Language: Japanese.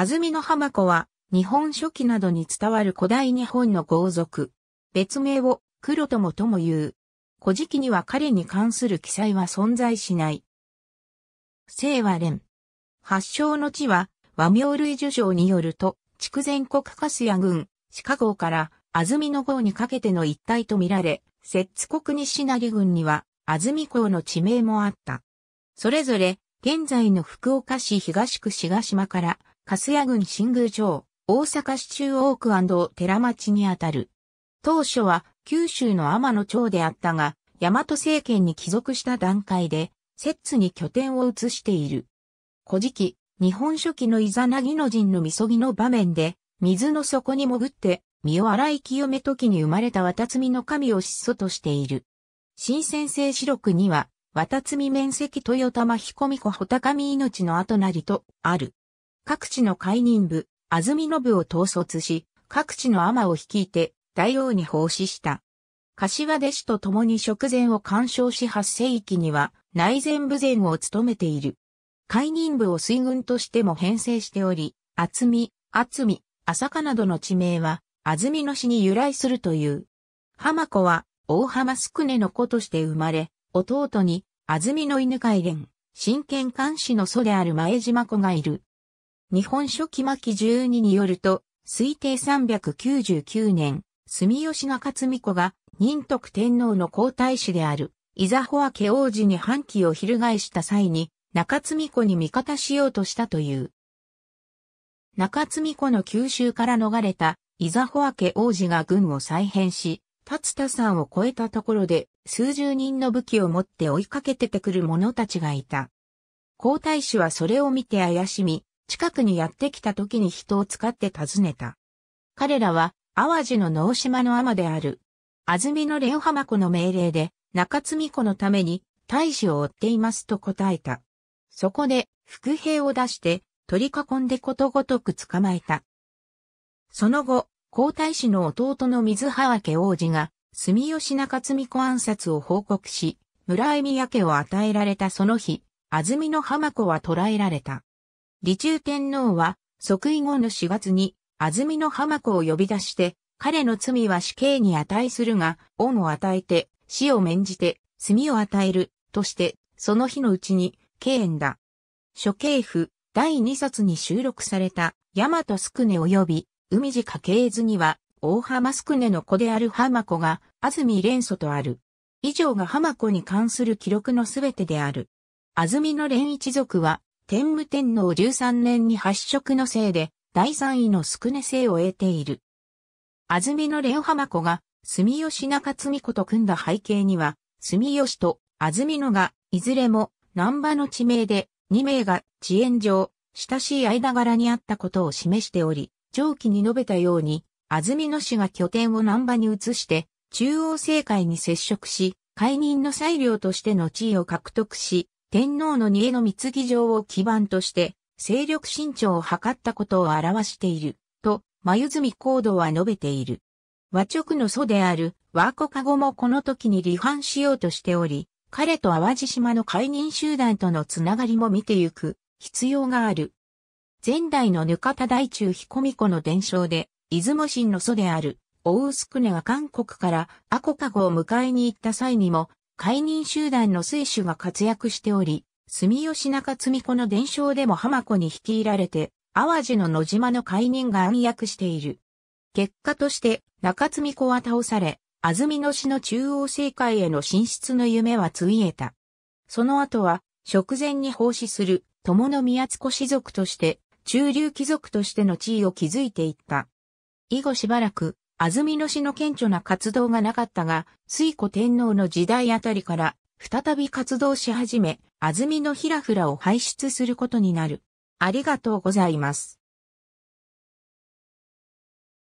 安曇野浜子は、日本書紀などに伝わる古代日本の豪族。別名を黒友とも言う。古事記には彼に関する記載は存在しない。清和連。発祥の地は、和名類受賞によると、筑前国粕谷郡、鹿郷から安曇野郷にかけての一帯とみられ、摂津国西成郡には安住港の地名もあった。それぞれ、現在の福岡市東区志賀島から粕屋郡新宮町、大阪市中央区寺町にあたる。当初は九州の天野町であったが、大和政権に帰属した段階で、摂津に拠点を移している。古事記、日本書紀のイザナギの陣のみそぎの場面で、水の底に潜って、身を洗い清め時に生まれた渡積の神を質素としている。新先生四六には、渡積面積豊玉彦美子穂高見命の後なりと、ある。各地の解任部、安住信を統率し、各地の天を率いて、大王に奉仕した。柏弟子と共に食前を干渉し8世紀には内前部前を務めている。解任部を水軍としても編成しており、厚み、厚み、浅香などの地名は、安住の死に由来するという。浜子は、大浜宿根の子として生まれ、弟に、安住の犬飼連、真剣監視の祖である前島子がいる。日本書紀巻12によると、推定399年、住吉中津子が、仁徳天皇の皇太子である、伊沢穂家王子に反旗を翻した際に、中津美子に味方しようとしたという。中津美子の九州から逃れた、伊沢穂家王子が軍を再編し、立田山を越えたところで、数十人の武器を持って追いかけててくる者たちがいた。皇太子はそれを見て怪しみ、近くにやってきた時に人を使って訪ねた。彼らは、淡路の能島の天である。安曇の蓮浜子の命令で、中津美子のために、大使を追っていますと答えた。そこで、伏兵を出して、取り囲んでことごとく捕まえた。その後、皇太子の弟の水原家王子が、住吉中津美子暗殺を報告し、村井宮家を与えられたその日、安曇の浜子は捕らえられた。李中天皇は、即位後の4月に、安曇の浜子を呼び出して、彼の罪は死刑に値するが、恩を与えて、死を免じて、罪を与える、として、その日のうちに、敬遠だ。諸刑府、第2冊に収録された、大和宿根及び、海地家系図には、大浜宿根の子である浜子が、安住連祖とある。以上が浜子に関する記録のすべてである。安住の連一族は、天武天皇13年に発色のせいで、第3位の宿根性を得ている。安住のレオ浜子が、住吉中津子と組んだ背景には、住吉と安住野が、いずれも、南波の地名で、二名が地縁上、親しい間柄にあったことを示しており、上記に述べたように、安住野氏が拠点を南波に移して、中央政界に接触し、解任の裁量としての地位を獲得し、天皇の二重の貢ぎ場を基盤として、勢力伸長を図ったことを表している、と、眉積行動は述べている。和直の祖である、和子籠もこの時に離反しようとしており、彼と淡路島の解任集団とのつながりも見てゆく、必要がある。前代のぬかた大中彦美子の伝承で、出雲神の祖である、大薄久根が韓国からアコカゴを迎えに行った際にも、解任集団の水手が活躍しており、住吉中積子の伝承でも浜子に率いられて、淡路の野島の解任が暗躍している。結果として、中積子は倒され、安曇野市の中央政界への進出の夢はついえた。その後は、食前に奉仕する、友の宮津子氏族として、中流貴族としての地位を築いていった。以後しばらく、安住の氏の顕著な活動がなかったが、水古天皇の時代あたりから、再び活動し始め、安住のひらふらを輩出することになる。ありがとうございます。